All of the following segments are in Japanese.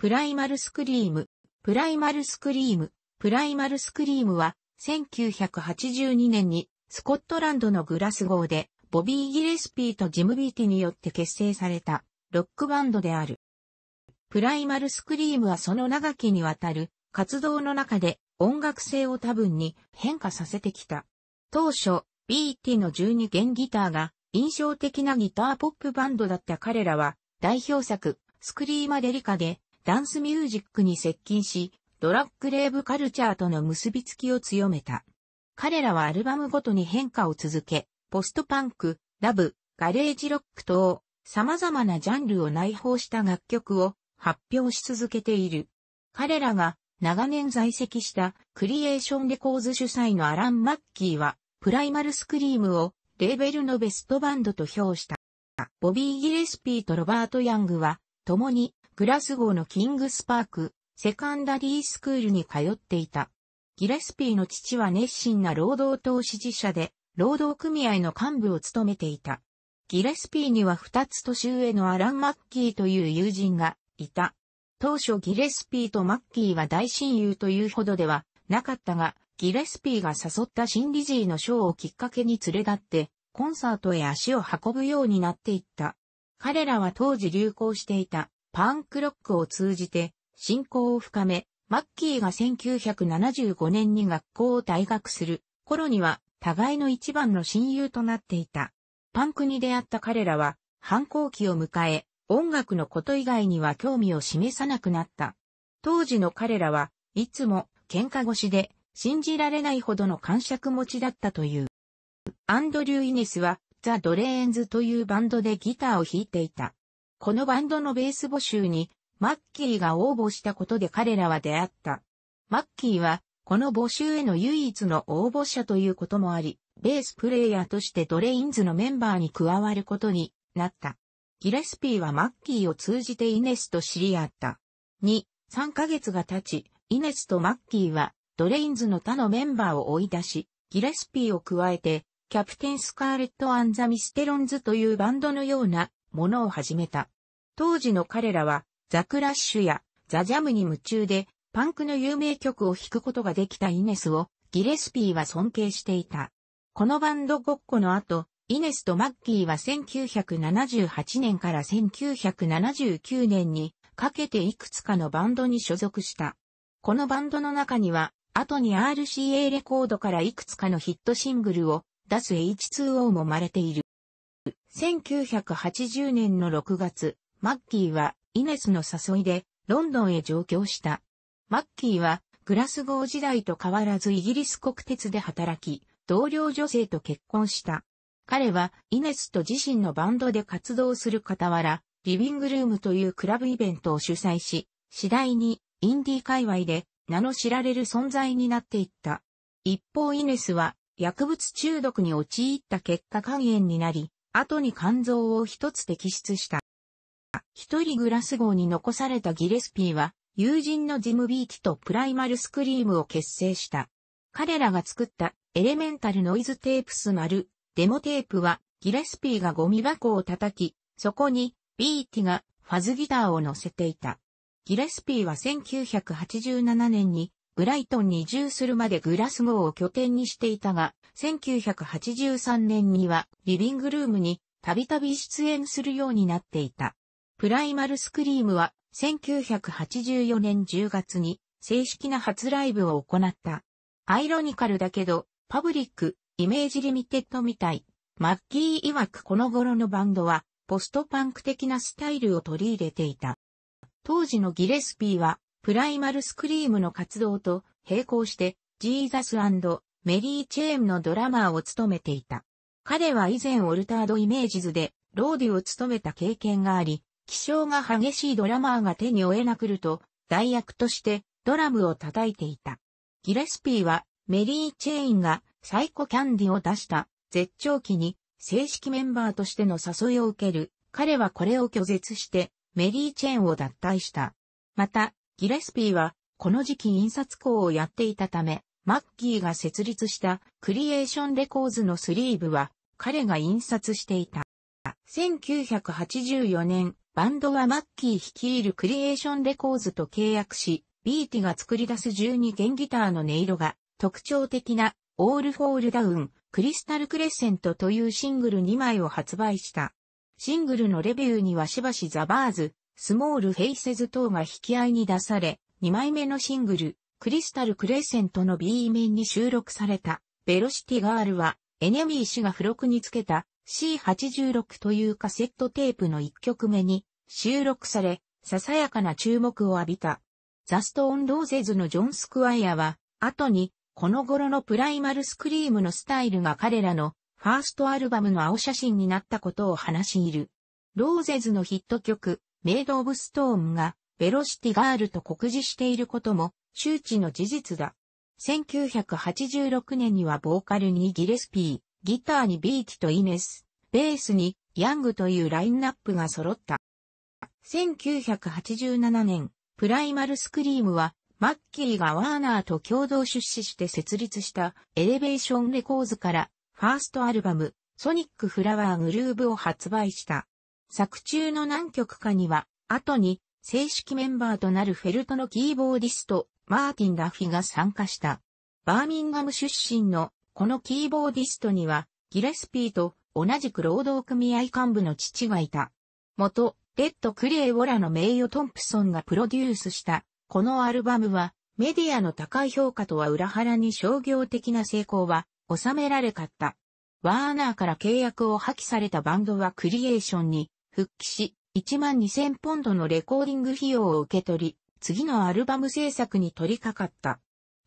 プライマルスクリーム、プライマルスクリーム、プライマルスクリームは、1982年に、スコットランドのグラス号で、ボビー・ギレスピーとジム・ビーティによって結成された、ロックバンドである。プライマルスクリームはその長きにわたる、活動の中で、音楽性を多分に変化させてきた。当初、ビーティの12弦ギターが、印象的なギターポップバンドだった彼らは、代表作、スクリーマデリカで、ダンスミュージックに接近し、ドラッグレーブカルチャーとの結びつきを強めた。彼らはアルバムごとに変化を続け、ポストパンク、ラブ、ガレージロック等、様々なジャンルを内包した楽曲を発表し続けている。彼らが長年在籍したクリエーションレコーズ主催のアラン・マッキーは、プライマルスクリームをレーベルのベストバンドと評した。ボビー・ギレスピーとロバート・ヤングは、共にグラスゴーのキングスパーク、セカンダリースクールに通っていた。ギレスピーの父は熱心な労働党支持者で、労働組合の幹部を務めていた。ギレスピーには二つ年上のアラン・マッキーという友人がいた。当初ギレスピーとマッキーは大親友というほどではなかったが、ギレスピーが誘った新理ーのショーをきっかけに連れ立って、コンサートへ足を運ぶようになっていった。彼らは当時流行していたパンクロックを通じて、信仰を深め、マッキーが1975年に学校を退学する頃には、互いの一番の親友となっていた。パンクに出会った彼らは、反抗期を迎え、音楽のこと以外には興味を示さなくなった。当時の彼らは、いつも喧嘩越しで、信じられないほどの感触持ちだったという。アンドリュー・イネスは、ザ・ドレーンズというバンドでギターを弾いていた。このバンドのベース募集に、マッキーが応募したことで彼らは出会った。マッキーは、この募集への唯一の応募者ということもあり、ベースプレイヤーとしてドレインズのメンバーに加わることになった。ギレスピーはマッキーを通じてイネスと知り合った。2、3ヶ月が経ち、イネスとマッキーは、ドレインズの他のメンバーを追い出し、ギレスピーを加えて、キャプテンスカーレット・アン・ザ・ミステロンズというバンドのようなものを始めた。当時の彼らは、ザ・クラッシュやザ・ジャムに夢中で、パンクの有名曲を弾くことができたイネスを、ギレスピーは尊敬していた。このバンドごっこの後、イネスとマッキーは1978年から1979年にかけていくつかのバンドに所属した。このバンドの中には、後に RCA レコードからいくつかのヒットシングルを出す H2O も生まれている。1980年の6月、マッキーはイネスの誘いでロンドンへ上京した。マッキーはグラスゴー時代と変わらずイギリス国鉄で働き、同僚女性と結婚した。彼はイネスと自身のバンドで活動する傍ら、リビングルームというクラブイベントを主催し、次第にインディー界隈で名の知られる存在になっていった。一方イネスは薬物中毒に陥った結果肝炎になり、後に肝臓を一つ摘出した。一人グラス号に残されたギレスピーは、友人のジムビーキとプライマルスクリームを結成した。彼らが作ったエレメンタルノイズテープス丸、デモテープは、ギレスピーがゴミ箱を叩き、そこにビーティがファズギターを乗せていた。ギレスピーは1987年にブライトンに移住するまでグラスゴーを拠点にしていたが、1983年にはリビングルームにたびたび出演するようになっていた。プライマルスクリームは1984年10月に正式な初ライブを行った。アイロニカルだけど、パブリック、イメージリミテッドみたい。マッキー曰くこの頃のバンドは、ポストパンク的なスタイルを取り入れていた。当時のギレスピーは、プライマルスクリームの活動と並行して、ジーザスメリー・チェーンのドラマーを務めていた。彼は以前オルタード・イメージズで、ローディを務めた経験があり、気性が激しいドラマーが手に負えなくると、代役としてドラムを叩いていた。ギレスピーは、メリー・チェーンがサイコ・キャンディを出した絶頂期に正式メンバーとしての誘いを受ける。彼はこれを拒絶してメリー・チェーンを脱退した。また、ギレスピーは、この時期印刷工をやっていたため、マッキーが設立したクリエーションレコーズのスリーブは彼が印刷していた。1984年、バンドはマッキー率いるクリエーションレコーズと契約し、ビーティが作り出す12弦ギターの音色が特徴的なオールフォールダウン、クリスタルクレッセントというシングル2枚を発売した。シングルのレビューにはしばしザバーズ、スモールフェイセズ等が引き合いに出され、2枚目のシングル、クリスタルクレーセントの B 面に収録された、ベロシティガールは、エネミー氏が付録につけた C86 というカセットテープの1曲目に収録され、ささやかな注目を浴びた。ザストーンローゼズのジョン・スクワイアは、後に、この頃のプライマルスクリームのスタイルが彼らのファーストアルバムの青写真になったことを話しいる。ローゼズのヒット曲、メイド・オブ・ストーンがベロシティガールと告示していることも周知の事実だ。1986年にはボーカルにギレスピー、ギターにビーティとイネス、ベースにヤングというラインナップが揃った。1987年、プライマルスクリームはマッキーがワーナーと共同出資して設立したエレベーションレコーズからファーストアルバムソニックフラワーグルーブを発売した。作中の何曲かには、後に正式メンバーとなるフェルトのキーボーディスト、マーティン・ラフィが参加した。バーミンガム出身のこのキーボーディストには、ギレスピーと同じく労働組合幹部の父がいた。元、レッド・クレイ・ウォラの名誉トンプソンがプロデュースした、このアルバムは、メディアの高い評価とは裏腹に商業的な成功は収められかった。ワーナーから契約を破棄されたバンドはクリエーションに復帰し、1万2000ポンドのレコーディング費用を受け取り、次のアルバム制作に取り掛かった。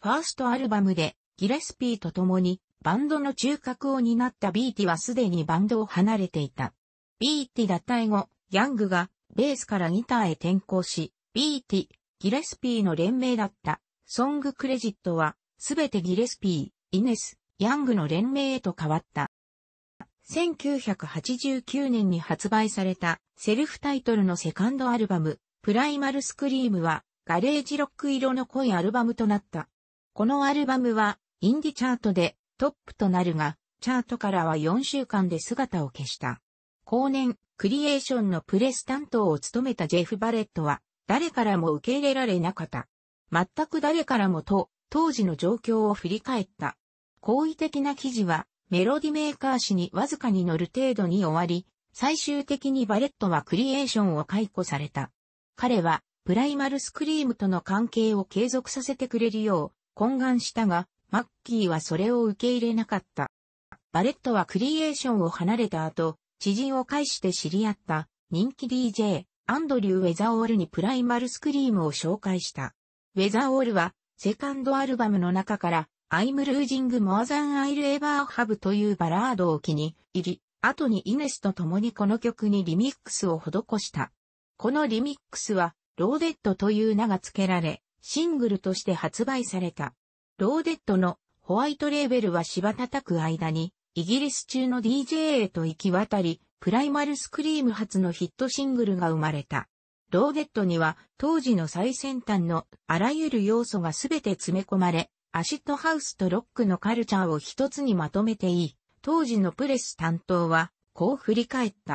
ファーストアルバムで、ギレスピーと共に、バンドの中核を担ったビーティはすでにバンドを離れていた。ビーティ脱退後、ヤングがベースからギターへ転向し、ビーティ、ギレスピーの連名だった。ソングクレジットは、すべてギレスピー、イネス、ヤングの連名へと変わった。1989年に発売されたセルフタイトルのセカンドアルバム、プライマルスクリームはガレージロック色の濃いアルバムとなった。このアルバムはインディチャートでトップとなるが、チャートからは4週間で姿を消した。後年、クリエーションのプレス担当を務めたジェフ・バレットは、誰からも受け入れられなかった。全く誰からもと、当時の状況を振り返った。好意的な記事は、メロディメーカー誌にわずかに乗る程度に終わり、最終的にバレットはクリエーションを解雇された。彼は、プライマルスクリームとの関係を継続させてくれるよう、懇願したが、マッキーはそれを受け入れなかった。バレットはクリエーションを離れた後、知人を介して知り合った人気 DJ、アンドリュー・ウェザーオールにプライマルスクリームを紹介した。ウェザーオールは、セカンドアルバムの中から、I'm losing more than I'll ever have というバラードを気に入り、後にイネスと共にこの曲にリミックスを施した。このリミックスは、ローデットという名が付けられ、シングルとして発売された。ローデットのホワイトレーベルは芝叩く間に、イギリス中の DJ へと行き渡り、プライマルスクリーム初のヒットシングルが生まれた。ローデットには当時の最先端のあらゆる要素がすべて詰め込まれ、アシッドハウスとロックのカルチャーを一つにまとめていい。当時のプレス担当は、こう振り返った。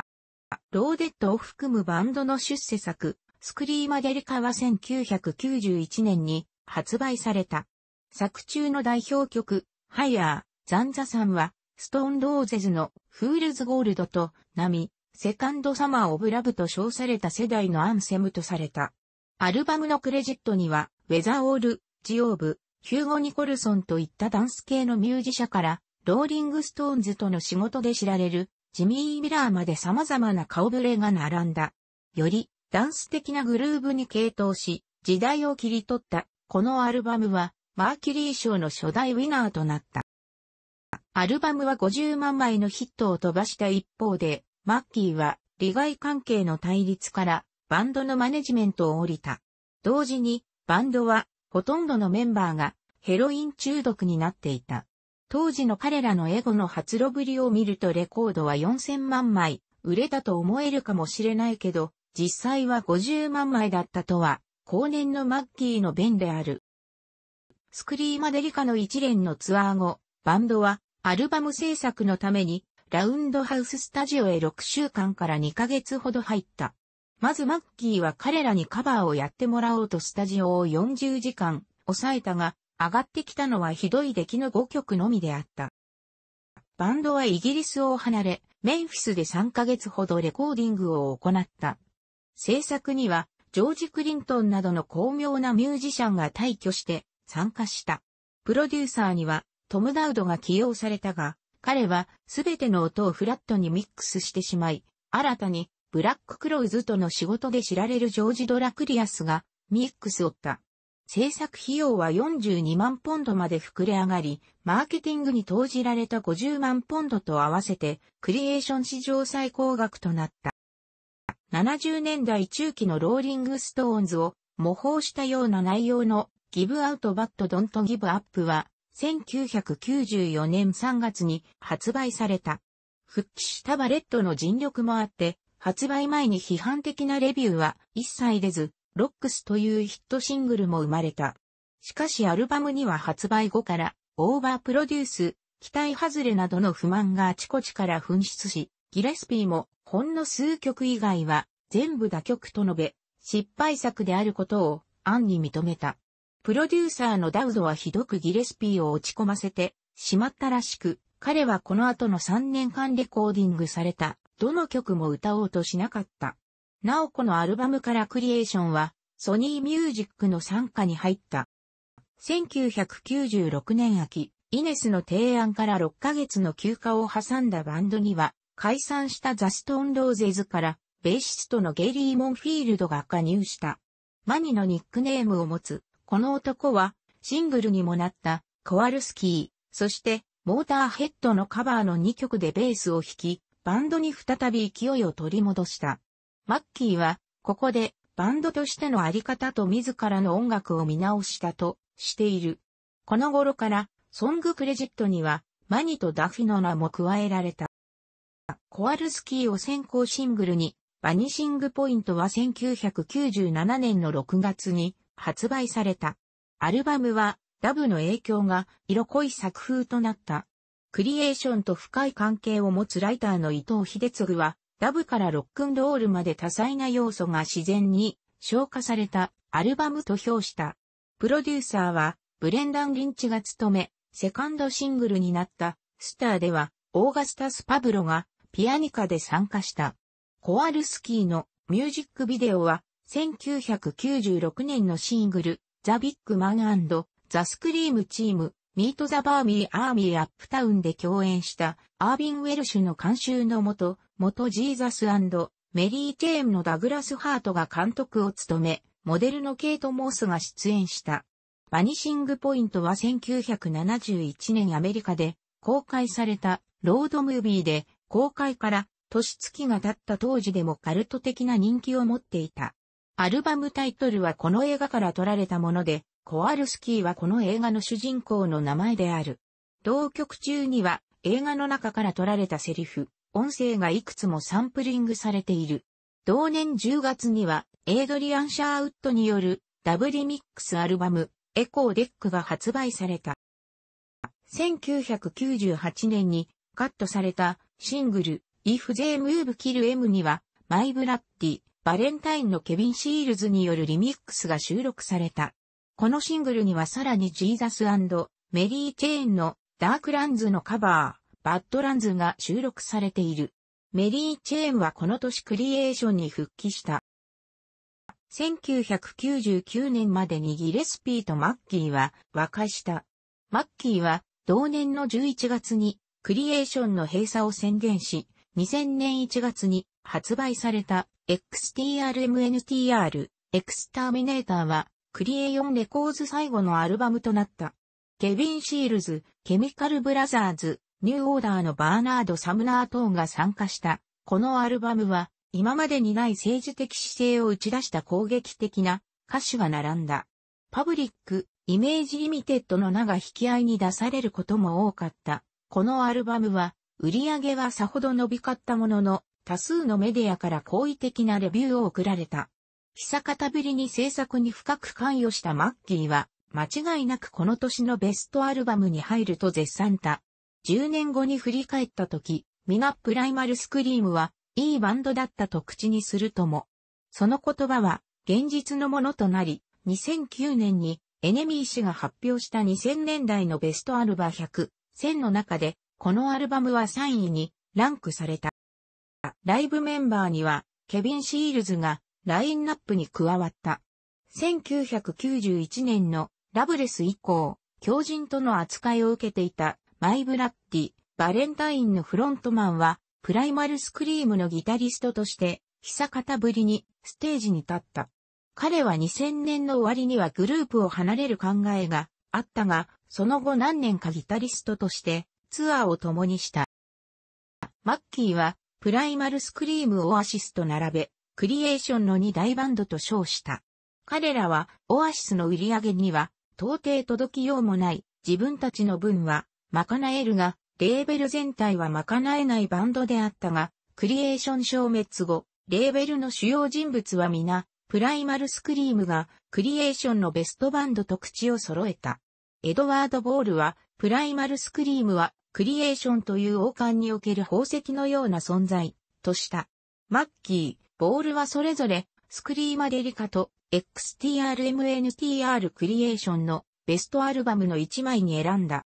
ローデッドを含むバンドの出世作、スクリーマデリカは1991年に発売された。作中の代表曲、ハイヤー、ザンザさんは、ストーンローゼズのフールズゴールドと、ナミ、セカンドサマーオブラブと称された世代のアンセムとされた。アルバムのクレジットには、ウェザーオール、ジオーブ、ヒューゴ・ニコルソンといったダンス系のミュージシャから、ローリング・ストーンズとの仕事で知られる、ジミー・ミラーまで様々な顔ぶれが並んだ。より、ダンス的なグルーブに傾倒し、時代を切り取った、このアルバムは、マーキュリー賞の初代ウィナーとなった。アルバムは50万枚のヒットを飛ばした一方で、マッキーは利害関係の対立からバンドのマネジメントを降りた。同時にバンドはほとんどのメンバーがヘロイン中毒になっていた。当時の彼らのエゴの発露ぶりを見るとレコードは4000万枚売れたと思えるかもしれないけど、実際は50万枚だったとは、後年のマッキーの弁である。スクリーマデリカの一連のツアー後、バンドはアルバム制作のためにラウンドハウススタジオへ6週間から2ヶ月ほど入った。まずマッキーは彼らにカバーをやってもらおうとスタジオを40時間抑えたが、上がってきたのはひどい出来の5曲のみであった。バンドはイギリスを離れ、メンフィスで3ヶ月ほどレコーディングを行った。制作には、ジョージ・クリントンなどの巧妙なミュージシャンが退去して参加した。プロデューサーには、トム・ダウドが起用されたが、彼はすべての音をフラットにミックスしてしまい、新たにブラック・クローズとの仕事で知られるジョージ・ドラクリアスがミックスをった。制作費用は42万ポンドまで膨れ上がり、マーケティングに投じられた50万ポンドと合わせて、クリエーション史上最高額となった。70年代中期のローリングストーンズを模倣したような内容のギブアウトバットドントギブアップは、1994年3月に発売された。復帰したバレットの尽力もあって、発売前に批判的なレビューは一切出ず、ロックスというヒットシングルも生まれた。しかしアルバムには発売後から、オーバープロデュース、期待外れなどの不満があちこちから噴出し、ギレスピーも、ほんの数曲以外は、全部打曲と述べ、失敗作であることを、暗に認めた。プロデューサーのダウドはひどくギレスピーを落ち込ませてしまったらしく、彼はこの後の3年間レコーディングされた、どの曲も歌おうとしなかった。なおこのアルバムからクリエーションは、ソニーミュージックの参加に入った。1996年秋、イネスの提案から6ヶ月の休暇を挟んだバンドには、解散したザ・ストーン・ローゼズから、ベーシストのゲリー・モンフィールドが加入した。マニのニックネームを持つ、この男は、シングルにもなった、コアルスキー、そして、モーターヘッドのカバーの2曲でベースを弾き、バンドに再び勢いを取り戻した。マッキーは、ここで、バンドとしてのあり方と自らの音楽を見直したと、している。この頃から、ソングクレジットには、マニとダフィの名も加えられた。コアルスキーを先行シングルに、バニシングポイントは1997年の6月に発売された。アルバムは、ダブの影響が色濃い作風となった。クリエーションと深い関係を持つライターの伊藤秀嗣は、ダブからロックンロールまで多彩な要素が自然に消化されたアルバムと評した。プロデューサーはブレンダン・リンチが務め、セカンドシングルになったスターではオーガスタス・パブロがピアニカで参加した。コアルスキーのミュージックビデオは1996年のシングルザ・ビッグマンザ・スクリームチームミート・ザ・バーミー・アーミー・アップタウンで共演したアービン・ウェルシュの監修のもと元ジーザスメリー・チェーンのダグラス・ハートが監督を務め、モデルのケイト・モースが出演した。バニシング・ポイントは1971年アメリカで公開されたロードムービーで公開から年月が経った当時でもカルト的な人気を持っていた。アルバムタイトルはこの映画から取られたもので、コアルスキーはこの映画の主人公の名前である。同曲中には映画の中から取られたセリフ、音声がいくつもサンプリングされている。同年10月には、エイドリアン・シャーウッドによるダブリミックスアルバム、エコーデックが発売された。1998年にカットされたシングル、If They Move Kill M には、マイ・ブラッディ、バレンタインのケビン・シールズによるリミックスが収録された。このシングルにはさらにジーザスメリー・チェーンのダークランズのカバー、バッドランズが収録されている。メリー・チェーンはこの年クリエーションに復帰した。1999年までにギレスピーとマッキーは和解した。マッキーは同年の11月にクリエーションの閉鎖を宣言し、2000年1月に発売された XTRMNTR エクスターミネーターはクリエイオンレコーズ最後のアルバムとなった。ケビン・シールズ、ケミカル・ブラザーズ、ニューオーダーのバーナード・サムナー等が参加した。このアルバムは、今までにない政治的姿勢を打ち出した攻撃的な歌手が並んだ。パブリック、イメージリミテッドの名が引き合いに出されることも多かった。このアルバムは、売り上げはさほど伸びかったものの、多数のメディアから好意的なレビューを送られた。久方ぶりに制作に深く関与したマッキーは、間違いなくこの年のベストアルバムに入ると絶賛た。10年後に振り返った時、皆プライマルスクリームはいいバンドだったと口にするとも。その言葉は現実のものとなり、2009年にエネミー氏が発表した2000年代のベストアルバ100、1000の中で、このアルバムは3位にランクされた。ライブメンバーには、ケビン・シールズがラインナップに加わった。1991年のラブレス以降、狂人との扱いを受けていたマイ・ブラッディ、バレンタインのフロントマンは、プライマルスクリームのギタリストとして、久方ぶりにステージに立った。彼は2000年の終わりにはグループを離れる考えがあったが、その後何年かギタリストとしてツアーを共にした。マッキーはプライマルスクリームオアシスと並べ、クリエーションの2大バンドと称した。彼らはオアシスの売り上げには到底届きようもない自分たちの分は賄えるが、レーベル全体は賄えないバンドであったが、クリエーション消滅後、レーベルの主要人物は皆、プライマルスクリームがクリエーションのベストバンドと口を揃えた。エドワード・ボールは、プライマルスクリームはクリエーションという王冠における宝石のような存在、とした。マッキー、ボールはそれぞれ、スクリーマデリカと XTRMNTR クリエーションのベストアルバムの1枚に選んだ。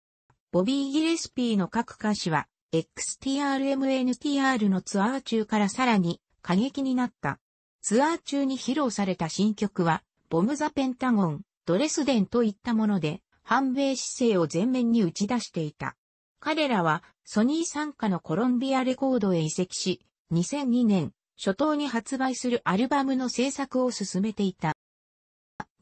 ボビー・ギレスピーの各歌詞は、XTRMNTR のツアー中からさらに過激になった。ツアー中に披露された新曲は、ボム・ザ・ペンタゴン、ドレスデンといったもので、反米姿勢を前面に打ち出していた。彼らは、ソニー参加のコロンビアレコードへ移籍し、2002年、初頭に発売するアルバムの制作を進めていた。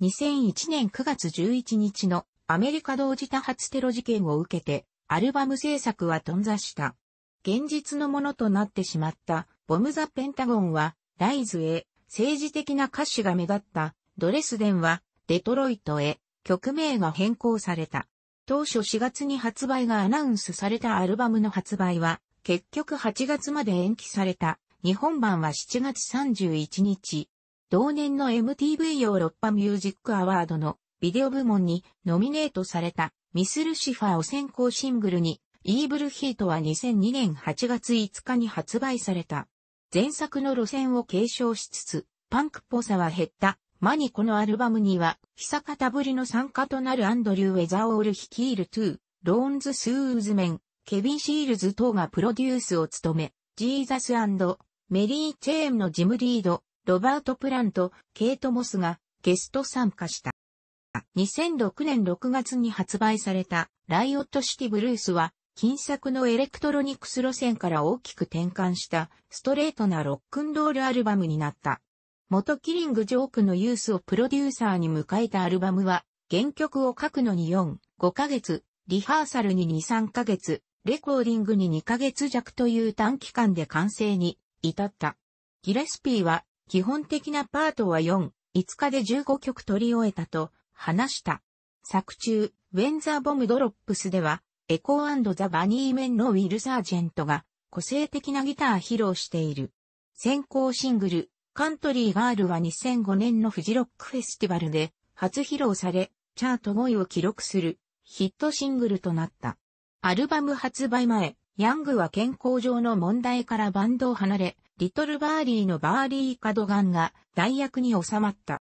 2001年9月11日のアメリカ同時多発テロ事件を受けて、アルバム制作は頓挫した。現実のものとなってしまった、ボム・ザ・ペンタゴンは、ライズへ、政治的な歌詞が目立った、ドレスデンは、デトロイトへ、曲名が変更された。当初4月に発売がアナウンスされたアルバムの発売は、結局8月まで延期された。日本版は7月31日。同年の MTV ヨーロッパミュージックアワードのビデオ部門にノミネートされたミス・ルシファーを先行シングルに、イーブルヒートは2002年8月5日に発売された。前作の路線を継承しつつ、パンクっぽさは減った。マニコのアルバムには、久方ぶりの参加となるアンドリュー・ウェザーオール率いるトゥー、ローンズ・スーズメン、ケビン・シールズ等がプロデュースを務め、ジーザスメリー・チェーンのジム・リード、ロバート・プラント、ケイト・モスがゲスト参加した。2006年6月に発売されたライオットシティブルースは、近作のエレクトロニクス路線から大きく転換したストレートなロックンロールアルバムになった。元キリングジョークのユースをプロデューサーに迎えたアルバムは、原曲を書くのに4、5ヶ月、リハーサルに2、3ヶ月、レコーディングに2ヶ月弱という短期間で完成に至った。ギレスピーは基本的なパートは4、5日で15曲取り終えたと話した。作中、ウェンザーボムドロップスでは、エコーザ・バニーメンのウィル・サージェントが個性的なギター披露している。先行シングル、カントリーガールは2005年のフジロックフェスティバルで初披露され、チャート5位を記録するヒットシングルとなった。アルバム発売前、ヤングは健康上の問題からバンドを離れ、リトルバーリーのバーリー・カドガンが代役に収まった。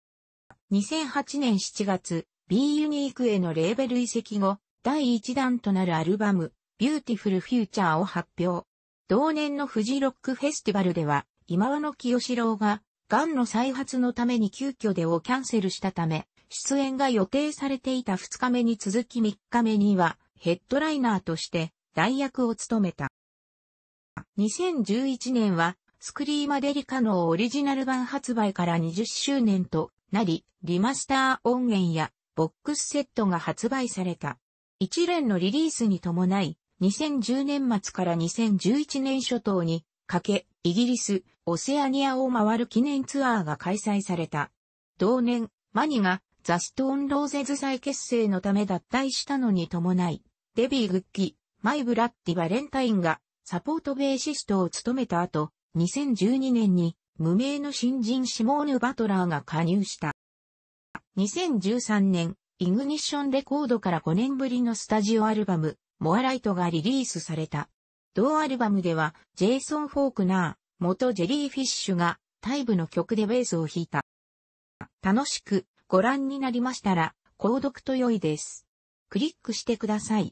2008年7月、B ユニークへのレーベル移籍後、第1弾となるアルバム、Beautiful Future を発表。同年のフジロックフェスティバルでは、今和の清志郎が、癌の再発のために急遽でをキャンセルしたため、出演が予定されていた2日目に続き3日目には、ヘッドライナーとして、代役を務めた。2011年は、スクリーマデリカのオリジナル版発売から20周年となり、リマスター音源やボックスセットが発売された。一連のリリースに伴い、2010年末から2011年初頭にかけ、イギリス、オセアニアを回る記念ツアーが開催された。同年、マニがザ・ストーン・ローゼズ再結成のため脱退したのに伴い、デビー・グッキ、マイ・ブラッディ・バレンタインがサポートベーシストを務めた後、2012年に無名の新人シモーヌ・バトラーが加入した。2013年、イグニッションレコードから5年ぶりのスタジオアルバム、モアライトがリリースされた。同アルバムでは、ジェイソン・フォークナー、元ジェリーフィッシュが、タイブの曲でベースを弾いた。楽しくご覧になりましたら、購読と良いです。クリックしてください。